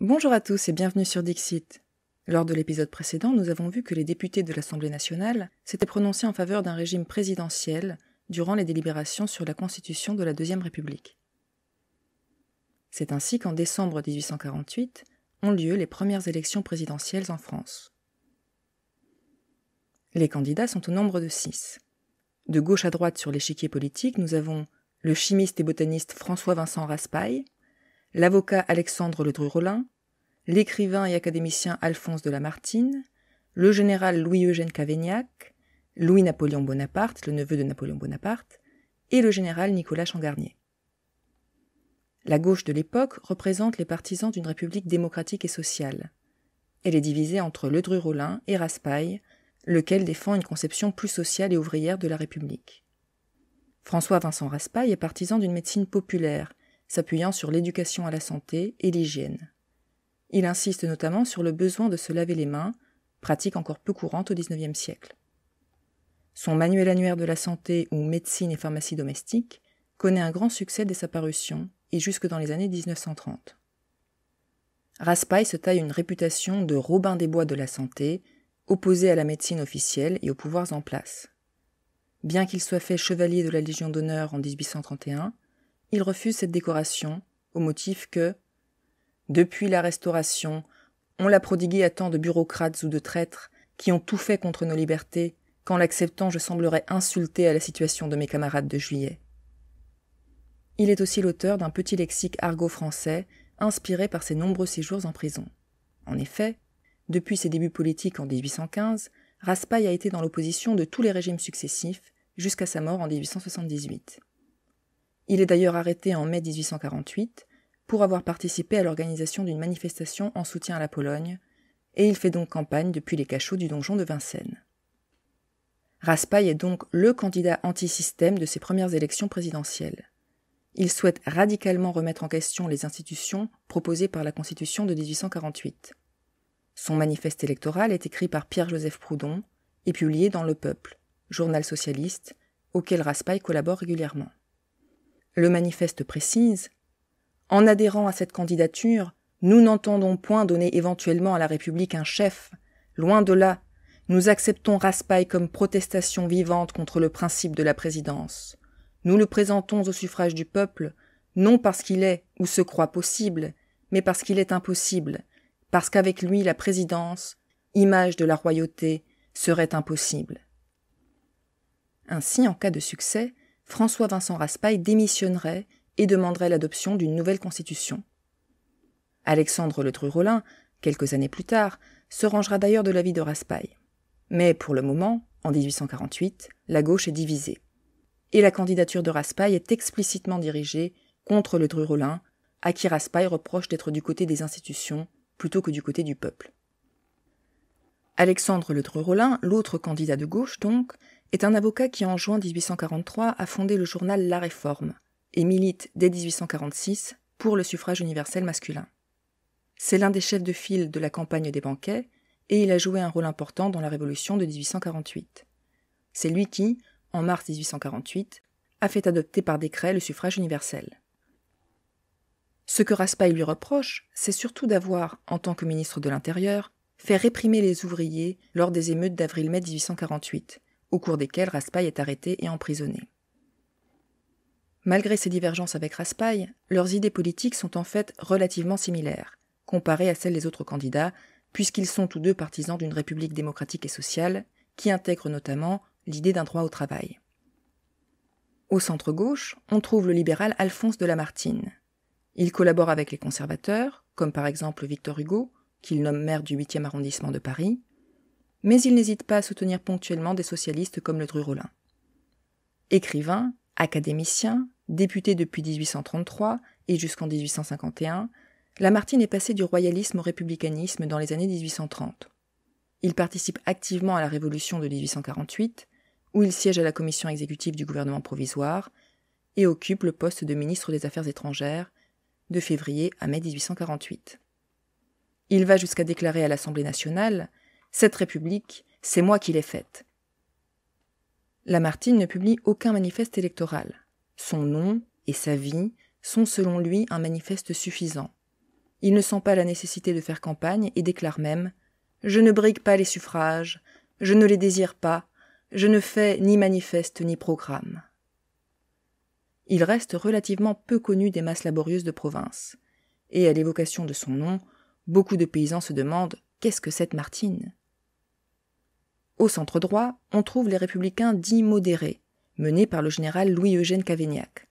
Bonjour à tous et bienvenue sur Dixit. Lors de l'épisode précédent, nous avons vu que les députés de l'Assemblée nationale s'étaient prononcés en faveur d'un régime présidentiel durant les délibérations sur la constitution de la Deuxième République. C'est ainsi qu'en décembre 1848 ont lieu les premières élections présidentielles en France. Les candidats sont au nombre de six. De gauche à droite sur l'échiquier politique, nous avons le chimiste et botaniste François-Vincent Raspail, l'avocat Alexandre Ledru-Rollin, l'écrivain et académicien Alphonse de Lamartine, le général Louis-Eugène Cavaignac, Louis-Napoléon Bonaparte, le neveu de Napoléon Bonaparte, et le général Nicolas Changarnier. La gauche de l'époque représente les partisans d'une république démocratique et sociale. Elle est divisée entre Ledru-Rollin et Raspail, lequel défend une conception plus sociale et ouvrière de la République. François Vincent Raspail est partisan d'une médecine populaire s'appuyant sur l'éducation à la santé et l'hygiène. Il insiste notamment sur le besoin de se laver les mains, pratique encore peu courante au XIXe siècle. Son manuel annuaire de la santé ou médecine et pharmacie domestique connaît un grand succès dès sa parution et jusque dans les années 1930. Raspail se taille une réputation de Robin des Bois de la santé, opposé à la médecine officielle et aux pouvoirs en place. Bien qu'il soit fait chevalier de la Légion d'honneur en 1831, il refuse cette décoration au motif que depuis la Restauration, on l'a prodiguée à tant de bureaucrates ou de traîtres qui ont tout fait contre nos libertés, qu'en l'acceptant je semblerais insulté à la situation de mes camarades de juillet. Il est aussi l'auteur d'un petit lexique argot français inspiré par ses nombreux séjours en prison. En effet, depuis ses débuts politiques en 1815, Raspail a été dans l'opposition de tous les régimes successifs jusqu'à sa mort en 1878. Il est d'ailleurs arrêté en mai 1848 pour avoir participé à l'organisation d'une manifestation en soutien à la Pologne, et il fait donc campagne depuis les cachots du donjon de Vincennes. Raspail est donc le candidat anti-système de ses premières élections présidentielles. Il souhaite radicalement remettre en question les institutions proposées par la Constitution de 1848. Son manifeste électoral est écrit par Pierre-Joseph Proudhon et publié dans Le Peuple, journal socialiste, auquel Raspail collabore régulièrement. Le manifeste précise En adhérant à cette candidature, nous n'entendons point donner éventuellement à la République un chef. Loin de là, nous acceptons Raspail comme protestation vivante contre le principe de la présidence. Nous le présentons au suffrage du peuple, non parce qu'il est ou se croit possible, mais parce qu'il est impossible, parce qu'avec lui la présidence, image de la royauté, serait impossible. Ainsi, en cas de succès, François-Vincent Raspail démissionnerait et demanderait l'adoption d'une nouvelle constitution. Alexandre Le Drurolin, quelques années plus tard, se rangera d'ailleurs de l'avis de Raspail. Mais pour le moment, en 1848, la gauche est divisée. Et la candidature de Raspail est explicitement dirigée contre le Drurollin, à qui Raspail reproche d'être du côté des institutions plutôt que du côté du peuple. Alexandre Le Drurollin, l'autre candidat de gauche donc, est un avocat qui, en juin 1843, a fondé le journal La Réforme et milite dès 1846 pour le suffrage universel masculin. C'est l'un des chefs de file de la campagne des banquets et il a joué un rôle important dans la Révolution de 1848. C'est lui qui, en mars 1848, a fait adopter par décret le suffrage universel. Ce que Raspail lui reproche, c'est surtout d'avoir, en tant que ministre de l'Intérieur, fait réprimer les ouvriers lors des émeutes d'avril-mai 1848, au cours desquels Raspail est arrêté et emprisonné. Malgré ces divergences avec Raspail, leurs idées politiques sont en fait relativement similaires, comparées à celles des autres candidats, puisqu'ils sont tous deux partisans d'une république démocratique et sociale, qui intègre notamment l'idée d'un droit au travail. Au centre-gauche, on trouve le libéral Alphonse de Lamartine. Il collabore avec les conservateurs, comme par exemple Victor Hugo, qu'il nomme maire du 8e arrondissement de Paris, mais il n'hésite pas à soutenir ponctuellement des socialistes comme le Drurolin. Écrivain, académicien, député depuis 1833 et jusqu'en 1851, Lamartine est passé du royalisme au républicanisme dans les années 1830. Il participe activement à la Révolution de 1848, où il siège à la commission exécutive du gouvernement provisoire et occupe le poste de ministre des Affaires étrangères de février à mai 1848. Il va jusqu'à déclarer à l'Assemblée nationale cette République, c'est moi qui l'ai faite. Lamartine ne publie aucun manifeste électoral. Son nom et sa vie sont selon lui un manifeste suffisant. Il ne sent pas la nécessité de faire campagne et déclare même Je ne brigue pas les suffrages, je ne les désire pas, je ne fais ni manifeste ni programme. Il reste relativement peu connu des masses laborieuses de province. Et à l'évocation de son nom, beaucoup de paysans se demandent Qu'est-ce que cette Martine au centre droit, on trouve les républicains dits modérés, menés par le général Louis-Eugène Cavaignac.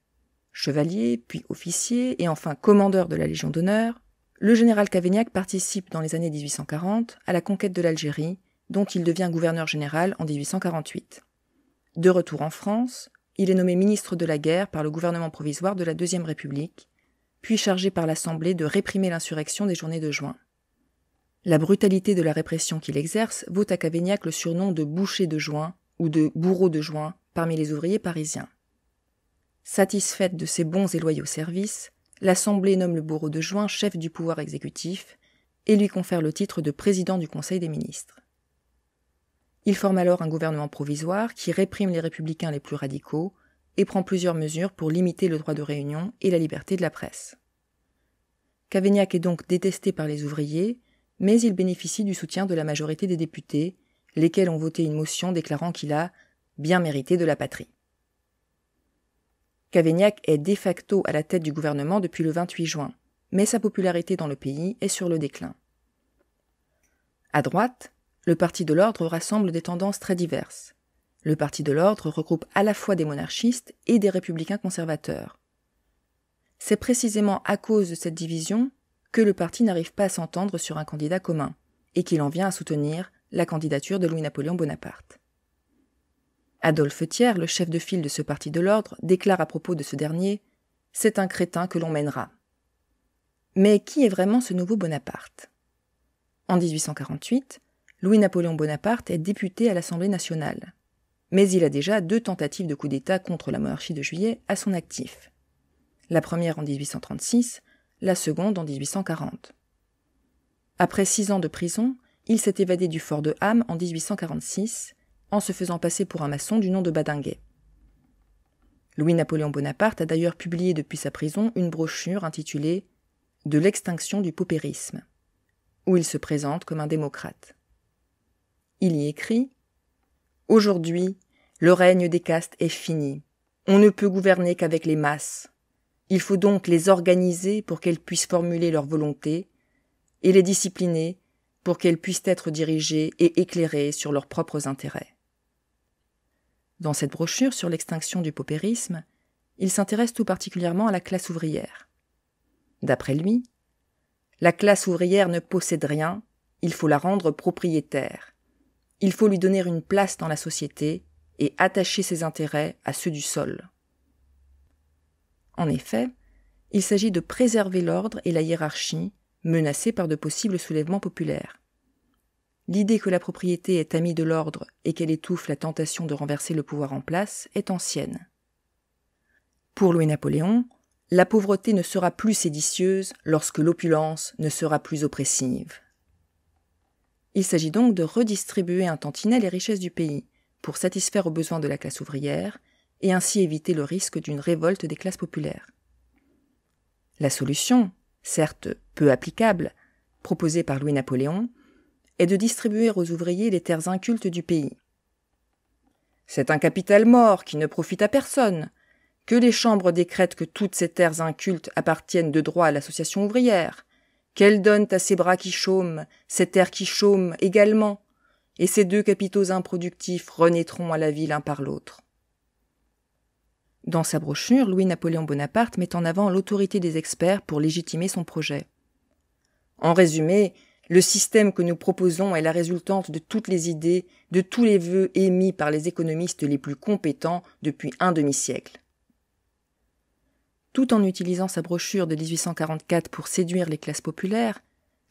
Chevalier, puis officier et enfin commandeur de la Légion d'honneur, le général Cavaignac participe dans les années 1840 à la conquête de l'Algérie, dont il devient gouverneur général en 1848. De retour en France, il est nommé ministre de la guerre par le gouvernement provisoire de la Deuxième République, puis chargé par l'Assemblée de réprimer l'insurrection des journées de juin. La brutalité de la répression qu'il exerce vaut à Cavaignac le surnom de boucher de joint ou de bourreau de Juin parmi les ouvriers parisiens. Satisfaite de ses bons et loyaux services, l'Assemblée nomme le bourreau de juin chef du pouvoir exécutif et lui confère le titre de président du Conseil des ministres. Il forme alors un gouvernement provisoire qui réprime les républicains les plus radicaux et prend plusieurs mesures pour limiter le droit de réunion et la liberté de la presse. Cavaignac est donc détesté par les ouvriers mais il bénéficie du soutien de la majorité des députés, lesquels ont voté une motion déclarant qu'il a bien mérité de la patrie. Cavaignac est de facto à la tête du gouvernement depuis le 28 juin, mais sa popularité dans le pays est sur le déclin. À droite, le Parti de l'ordre rassemble des tendances très diverses. Le Parti de l'ordre regroupe à la fois des monarchistes et des républicains conservateurs. C'est précisément à cause de cette division que le parti n'arrive pas à s'entendre sur un candidat commun, et qu'il en vient à soutenir la candidature de Louis-Napoléon Bonaparte. Adolphe Thiers, le chef de file de ce parti de l'ordre, déclare à propos de ce dernier C'est un crétin que l'on mènera. Mais qui est vraiment ce nouveau Bonaparte En 1848, Louis-Napoléon Bonaparte est député à l'Assemblée nationale. Mais il a déjà deux tentatives de coup d'État contre la monarchie de juillet à son actif. La première en 1836, la seconde en 1840. Après six ans de prison, il s'est évadé du fort de Ham en 1846, en se faisant passer pour un maçon du nom de Badinguet. Louis-Napoléon Bonaparte a d'ailleurs publié depuis sa prison une brochure intitulée De l'extinction du paupérisme, où il se présente comme un démocrate. Il y écrit Aujourd'hui, le règne des castes est fini. On ne peut gouverner qu'avec les masses. Il faut donc les organiser pour qu'elles puissent formuler leur volonté, et les discipliner pour qu'elles puissent être dirigées et éclairées sur leurs propres intérêts. Dans cette brochure sur l'extinction du paupérisme, il s'intéresse tout particulièrement à la classe ouvrière. D'après lui, la classe ouvrière ne possède rien, il faut la rendre propriétaire. Il faut lui donner une place dans la société et attacher ses intérêts à ceux du sol. En effet, il s'agit de préserver l'ordre et la hiérarchie, menacés par de possibles soulèvements populaires. L'idée que la propriété est amie de l'ordre et qu'elle étouffe la tentation de renverser le pouvoir en place est ancienne. Pour Louis-Napoléon, la pauvreté ne sera plus séditieuse lorsque l'opulence ne sera plus oppressive. Il s'agit donc de redistribuer un tantinet les richesses du pays pour satisfaire aux besoins de la classe ouvrière et ainsi éviter le risque d'une révolte des classes populaires. La solution, certes peu applicable, proposée par Louis-Napoléon, est de distribuer aux ouvriers les terres incultes du pays. C'est un capital mort qui ne profite à personne. Que les chambres décrètent que toutes ces terres incultes appartiennent de droit à l'association ouvrière, qu'elles donnent à ces bras qui chôment, ces terres qui chôment également, et ces deux capitaux improductifs renaîtront à la ville l'un par l'autre. Dans sa brochure, Louis-Napoléon Bonaparte met en avant l'autorité des experts pour légitimer son projet. En résumé, le système que nous proposons est la résultante de toutes les idées, de tous les vœux émis par les économistes les plus compétents depuis un demi-siècle. Tout en utilisant sa brochure de 1844 pour séduire les classes populaires,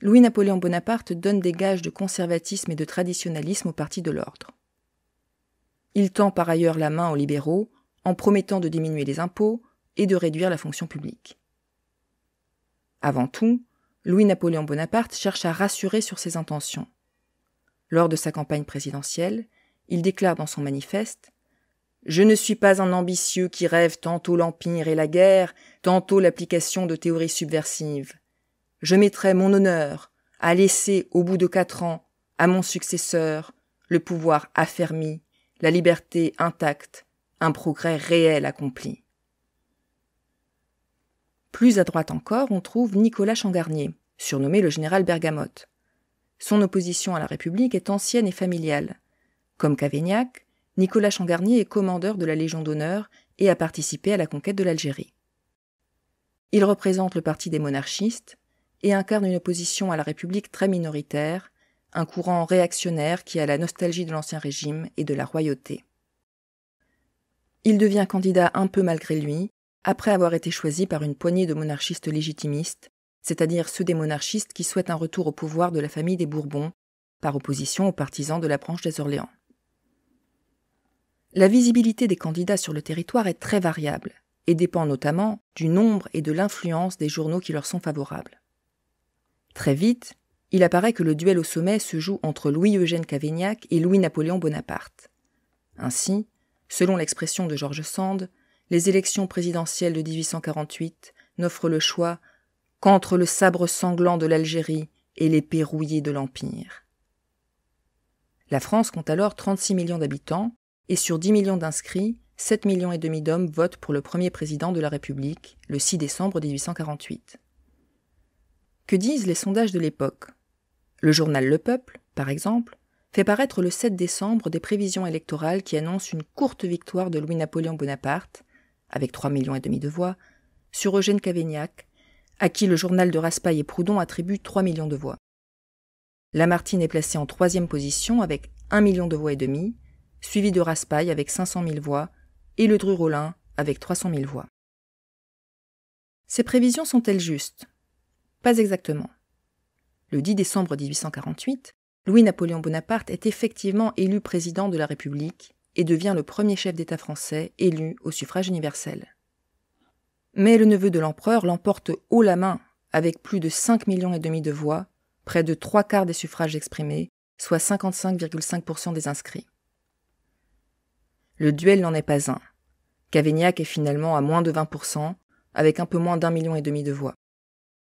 Louis-Napoléon Bonaparte donne des gages de conservatisme et de traditionalisme au Parti de l'ordre. Il tend par ailleurs la main aux libéraux, en promettant de diminuer les impôts et de réduire la fonction publique. Avant tout, Louis-Napoléon Bonaparte cherche à rassurer sur ses intentions. Lors de sa campagne présidentielle, il déclare dans son manifeste Je ne suis pas un ambitieux qui rêve tantôt l'Empire et la guerre, tantôt l'application de théories subversives. Je mettrai mon honneur à laisser, au bout de quatre ans, à mon successeur, le pouvoir affermi, la liberté intacte, un progrès réel accompli. Plus à droite encore, on trouve Nicolas Changarnier, surnommé le général Bergamote. Son opposition à la République est ancienne et familiale. Comme Cavaignac, Nicolas Changarnier est commandeur de la Légion d'honneur et a participé à la conquête de l'Algérie. Il représente le parti des monarchistes et incarne une opposition à la République très minoritaire, un courant réactionnaire qui a la nostalgie de l'Ancien Régime et de la royauté. Il devient candidat un peu malgré lui, après avoir été choisi par une poignée de monarchistes légitimistes, c'est-à-dire ceux des monarchistes qui souhaitent un retour au pouvoir de la famille des Bourbons, par opposition aux partisans de la branche des Orléans. La visibilité des candidats sur le territoire est très variable et dépend notamment du nombre et de l'influence des journaux qui leur sont favorables. Très vite, il apparaît que le duel au sommet se joue entre Louis-Eugène Cavaignac et Louis-Napoléon Bonaparte. Ainsi, Selon l'expression de George Sand, les élections présidentielles de 1848 n'offrent le choix qu'entre le sabre sanglant de l'Algérie et l'épée rouillée de l'Empire. La France compte alors 36 millions d'habitants, et sur 10 millions d'inscrits, 7 millions et demi d'hommes votent pour le premier président de la République le 6 décembre 1848. Que disent les sondages de l'époque Le journal Le Peuple, par exemple, fait paraître le 7 décembre des prévisions électorales qui annoncent une courte victoire de Louis-Napoléon Bonaparte, avec trois millions et demi de voix, sur Eugène Cavaignac, à qui le journal de Raspail et Proudhon attribue 3 millions de voix. Lamartine est placée en troisième position avec un million de voix et demi, suivi de Raspail avec 500 000 voix et Le Dru-Rollin avec 300 000 voix. Ces prévisions sont-elles justes Pas exactement. Le 10 décembre 1848, Louis-Napoléon Bonaparte est effectivement élu président de la République et devient le premier chef d'État français élu au suffrage universel. Mais le neveu de l'empereur l'emporte haut la main avec plus de cinq millions et demi de voix, près de trois quarts des suffrages exprimés, soit 55,5% des inscrits. Le duel n'en est pas un. Cavaignac est finalement à moins de 20%, avec un peu moins d'un million et demi de voix.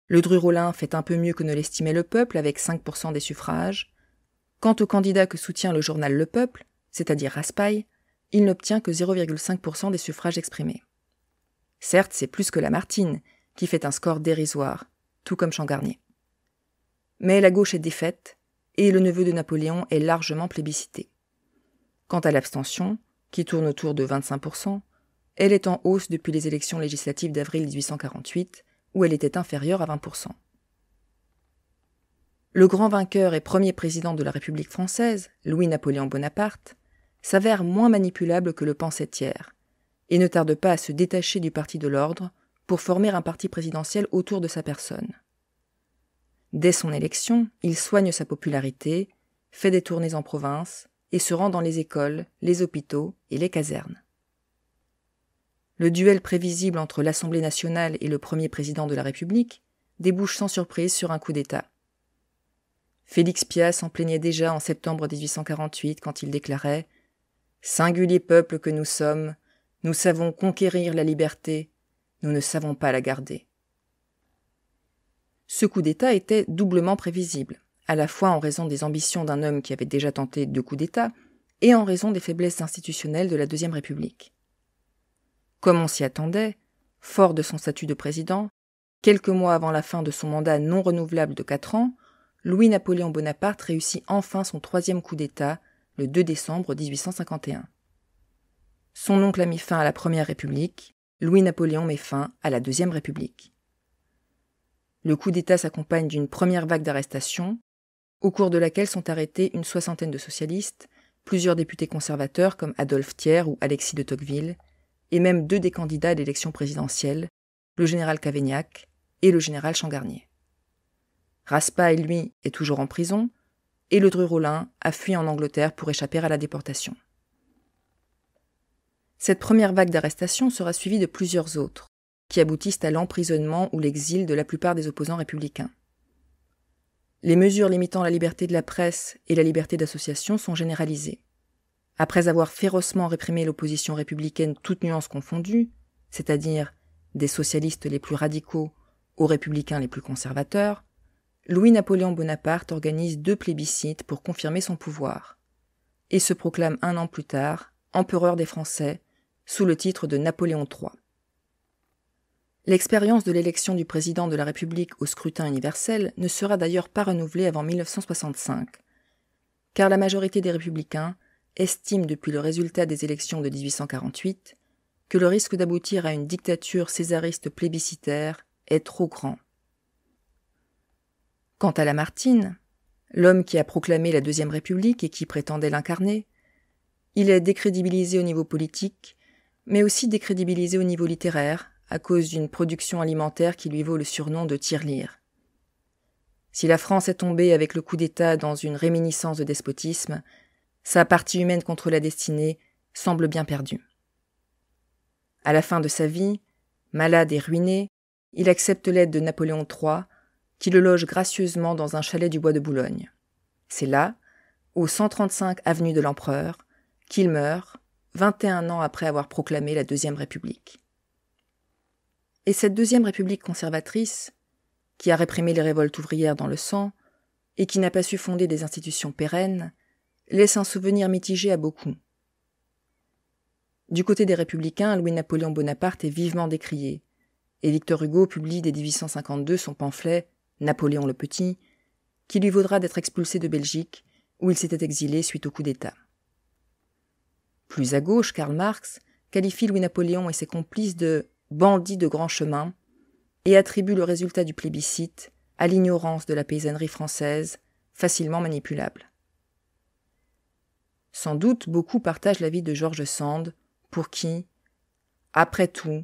Le Drurolin fait un peu mieux que ne l'estimait le peuple avec 5% des suffrages, Quant au candidat que soutient le journal Le Peuple, c'est-à-dire Raspail, il n'obtient que 0,5% des suffrages exprimés. Certes, c'est plus que Lamartine, qui fait un score dérisoire, tout comme Changarnier. Mais la gauche est défaite, et le neveu de Napoléon est largement plébiscité. Quant à l'abstention, qui tourne autour de 25%, elle est en hausse depuis les élections législatives d'avril 1848, où elle était inférieure à 20% le grand vainqueur et premier président de la République française, Louis-Napoléon Bonaparte, s'avère moins manipulable que le pensait hier, et ne tarde pas à se détacher du parti de l'ordre pour former un parti présidentiel autour de sa personne. Dès son élection, il soigne sa popularité, fait des tournées en province et se rend dans les écoles, les hôpitaux et les casernes. Le duel prévisible entre l'Assemblée nationale et le premier président de la République débouche sans surprise sur un coup d'État. Félix Piat s'en plaignait déjà en septembre 1848 quand il déclarait Singulier peuple que nous sommes, nous savons conquérir la liberté, nous ne savons pas la garder. Ce coup d'État était doublement prévisible, à la fois en raison des ambitions d'un homme qui avait déjà tenté deux coups d'État, et en raison des faiblesses institutionnelles de la Deuxième République. Comme on s'y attendait, fort de son statut de président, quelques mois avant la fin de son mandat non renouvelable de quatre ans, Louis-Napoléon Bonaparte réussit enfin son troisième coup d'État, le 2 décembre 1851. Son oncle a mis fin à la Première République, Louis-Napoléon met fin à la Deuxième République. Le coup d'État s'accompagne d'une première vague d'arrestations, au cours de laquelle sont arrêtés une soixantaine de socialistes, plusieurs députés conservateurs comme Adolphe Thiers ou Alexis de Tocqueville, et même deux des candidats à l'élection présidentielle, le général Cavaignac et le général Changarnier. Raspail, lui, est toujours en prison, et le Drurolin a fui en Angleterre pour échapper à la déportation. Cette première vague d'arrestations sera suivie de plusieurs autres, qui aboutissent à l'emprisonnement ou l'exil de la plupart des opposants républicains. Les mesures limitant la liberté de la presse et la liberté d'association sont généralisées. Après avoir férocement réprimé l'opposition républicaine toutes nuances confondues, c'est-à-dire des socialistes les plus radicaux aux républicains les plus conservateurs, Louis-Napoléon Bonaparte organise deux plébiscites pour confirmer son pouvoir et se proclame un an plus tard empereur des Français sous le titre de Napoléon III. L'expérience de l'élection du président de la République au scrutin universel ne sera d'ailleurs pas renouvelée avant 1965, car la majorité des républicains estime depuis le résultat des élections de 1848 que le risque d'aboutir à une dictature césariste plébiscitaire est trop grand. Quant à Lamartine, l'homme qui a proclamé la Deuxième République et qui prétendait l'incarner, il est décrédibilisé au niveau politique, mais aussi décrédibilisé au niveau littéraire, à cause d'une production alimentaire qui lui vaut le surnom de tirelire. Si la France est tombée avec le coup d'État dans une réminiscence de despotisme, sa partie humaine contre la destinée semble bien perdue. À la fin de sa vie, malade et ruiné, il accepte l'aide de Napoléon III qui le loge gracieusement dans un chalet du bois de Boulogne. C'est là, au 135 avenue de l'Empereur, qu'il meurt, 21 ans après avoir proclamé la Deuxième République. Et cette Deuxième République conservatrice, qui a réprimé les révoltes ouvrières dans le sang, et qui n'a pas su fonder des institutions pérennes, laisse un souvenir mitigé à beaucoup. Du côté des républicains, Louis-Napoléon Bonaparte est vivement décrié, et Victor Hugo publie dès 1852 son pamphlet Napoléon le Petit, qui lui vaudra d'être expulsé de Belgique, où il s'était exilé suite au coup d'État. Plus à gauche, Karl Marx qualifie Louis-Napoléon et ses complices de bandits de grand chemin et attribue le résultat du plébiscite à l'ignorance de la paysannerie française, facilement manipulable. Sans doute beaucoup partagent l'avis de Georges Sand, pour qui, après tout,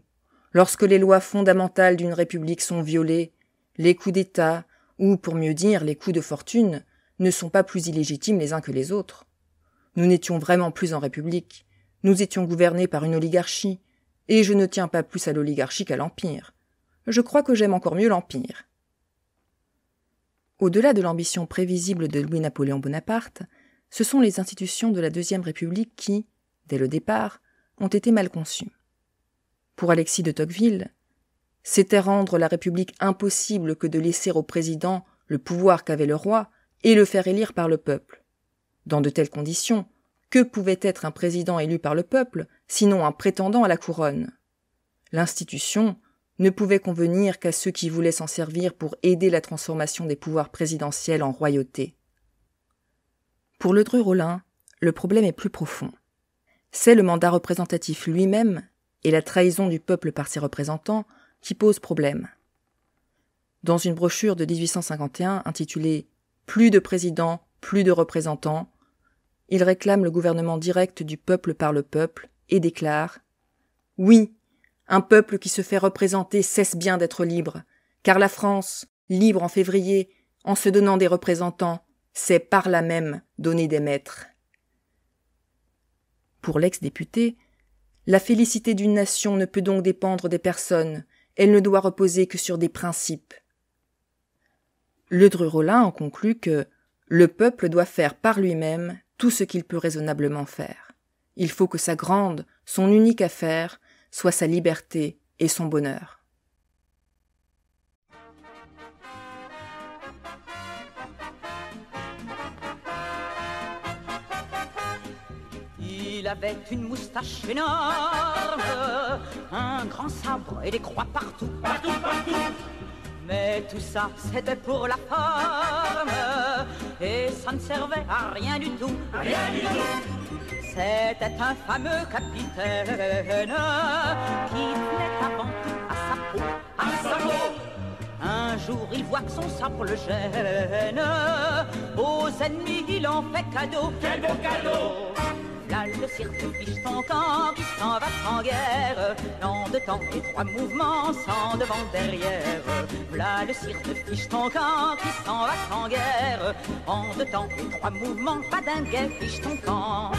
lorsque les lois fondamentales d'une république sont violées les coups d'État, ou pour mieux dire les coups de fortune, ne sont pas plus illégitimes les uns que les autres. Nous n'étions vraiment plus en République, nous étions gouvernés par une oligarchie, et je ne tiens pas plus à l'oligarchie qu'à l'Empire. Je crois que j'aime encore mieux l'Empire. Au-delà de l'ambition prévisible de Louis-Napoléon Bonaparte, ce sont les institutions de la Deuxième République qui, dès le départ, ont été mal conçues. Pour Alexis de Tocqueville, c'était rendre la République impossible que de laisser au président le pouvoir qu'avait le roi et le faire élire par le peuple. Dans de telles conditions, que pouvait être un président élu par le peuple, sinon un prétendant à la couronne? L'institution ne pouvait convenir qu'à ceux qui voulaient s'en servir pour aider la transformation des pouvoirs présidentiels en royauté. Pour le Rollin, le problème est plus profond. C'est le mandat représentatif lui-même et la trahison du peuple par ses représentants qui pose problème. Dans une brochure de 1851 intitulée Plus de présidents, plus de représentants, il réclame le gouvernement direct du peuple par le peuple et déclare Oui, un peuple qui se fait représenter cesse bien d'être libre, car la France, libre en février, en se donnant des représentants, sait par là même donner des maîtres. Pour l'ex-député, la félicité d'une nation ne peut donc dépendre des personnes, elle ne doit reposer que sur des principes. Le rollin en conclut que le peuple doit faire par lui-même tout ce qu'il peut raisonnablement faire. Il faut que sa grande, son unique affaire, soit sa liberté et son bonheur. avait une moustache énorme, un grand sabre et des croix partout. Mais tout ça, c'était pour la forme, et ça ne servait à rien du tout. C'était un fameux capitaine qui tenait avant tout à sa peau. À sa Un jour, il voit que son sabre le gêne. Aux ennemis, il en fait cadeau. Quel beau cadeau le ton camp qui s'en va en guerre. En de temps et trois mouvements sans devant derrière. Là, le cirque ton camp qui s'en va en guerre. En de temps et trois mouvements, pas d'un guet ton camp.